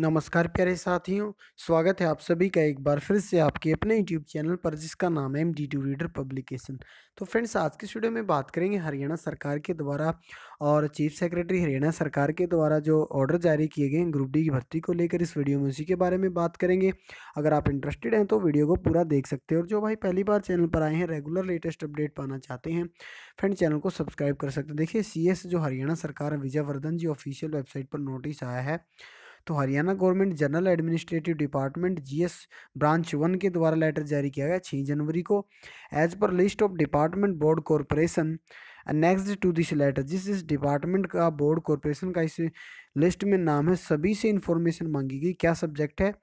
नमस्कार प्यारे साथियों स्वागत है आप सभी का एक बार फिर से आपके अपने यूट्यूब चैनल पर जिसका नाम है M D to reader publication तो फ्रेंड्स आज के स्टूडियो में बात करेंगे हरियाणा सरकार के द्वारा और चीफ सेक्रेटरी हरियाणा सरकार के द्वारा जो ऑर्डर जारी किए गए हैं ग्रुप डी की भर्ती को लेकर इस वीडियो में उसी के बारे में बात करेंगे अगर आप इंटरेस्टेड हैं तो वीडियो को पूरा देख सकते हैं और जो भाई पहली बार चैनल पर आए हैं रेगुलर लेटेस्ट अपडेट पाना चाहते हैं फ्रेंड चैनल को सब्सक्राइब कर सकते हैं देखिए सी जो हरियाणा सरकार विजयवर्धन जी ऑफिशियल वेबसाइट पर नोटिस आया है तो Haryana government general administrative department GS branch one के द्वारा लेटर जारी किया गया छः जनवरी को एज पर list of department board corporation next to this letter जिस जिस डिपार्टमेंट का बोर्ड कॉरपोरेशन का इस लिस्ट में नाम है सभी से इन्फॉर्मेशन मांगी गई क्या सब्जेक्ट है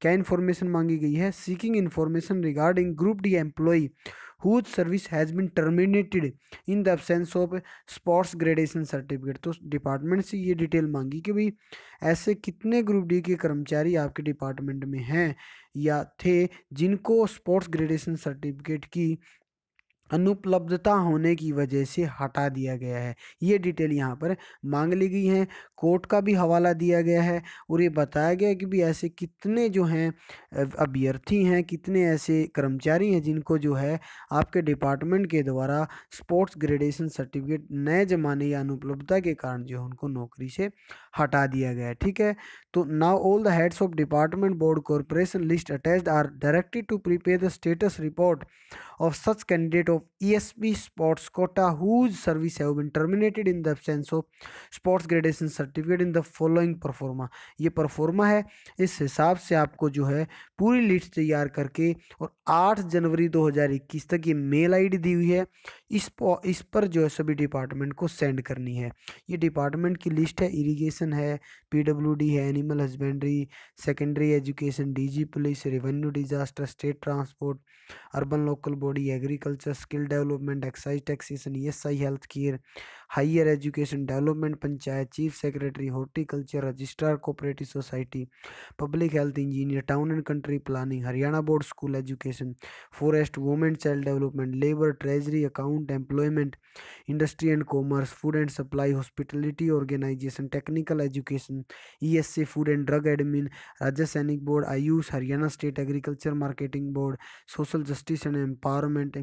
क्या इन्फॉर्मेशन मांगी गई है seeking information regarding group D employee whose service has been terminated in the absence of sports gradation certificate तो डिपार्टमेंट से ये डिटेल मांगी कि भाई ऐसे कितने ग्रुप डी के कर्मचारी आपके डिपार्टमेंट में हैं या थे जिनको स्पोर्ट्स ग्रेडेशन सर्टिफिकेट की अनुपलब्धता होने की वजह से हटा दिया गया है ये डिटेल यहाँ पर मांग ली गई है कोर्ट का भी हवाला दिया गया है और ये बताया गया कि भी ऐसे कितने जो हैं अभ्यर्थी हैं कितने ऐसे कर्मचारी हैं जिनको जो है आपके डिपार्टमेंट के द्वारा स्पोर्ट्स ग्रेडेशन सर्टिफिकेट नए जमाने या अनुपलब्धता के कारण जो है उनको नौकरी से हटा दिया गया है ठीक है तो now all the heads of department board corporation list attached are directed to prepare the status report of such candidate of ESB sports quota whose service have been terminated in the absence of sports gradation certificate in the following proforma ये proforma है इस हिसाब से आपको जो है पूरी list तैयार करके और 8 जनवरी 2021 तक ये मेल आईडी दी हुई है इस इस पर जो है सभी डिपार्टमेंट को सेंड करनी है ये डिपार्टमेंट की लिस्ट है इरिगेशन है पीडब्ल्यूडी है animal husbandry secondary education DG police revenue disaster state transport urban local body agriculture skill development excise taxation E S I health care higher education development panchayat chief secretary horticulture registrar cooperative society public health engineer town and country planning Haryana board school education forest women child development labour treasury account employment industry and commerce food and supply hospitality organisation technical education E food and drug admin Rajya Sainik board AYUSH Haryana state agriculture marketing board social justice and empowerment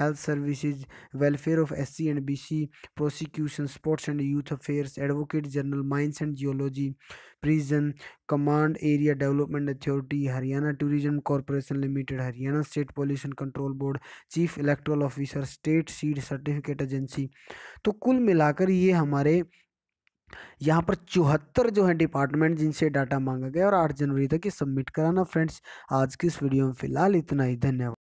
health services welfare of S and B C प्रोसी prosecution sports and youth affairs advocate general mines and geology prison command area development authority Haryana tourism corporation limited Haryana state pollution control board chief electoral officer state seed certificate agency तो कुल मिलाकर ये हमारे यहाँ पर चौहत्तर जो है डिपार्टमेंट जिनसे डाटा मांगा गया और आठ जनवरी तक ये सबमिट कराना फ्रेंड्स आज की इस वीडियो में फिलहाल इतना ही धन्यवाद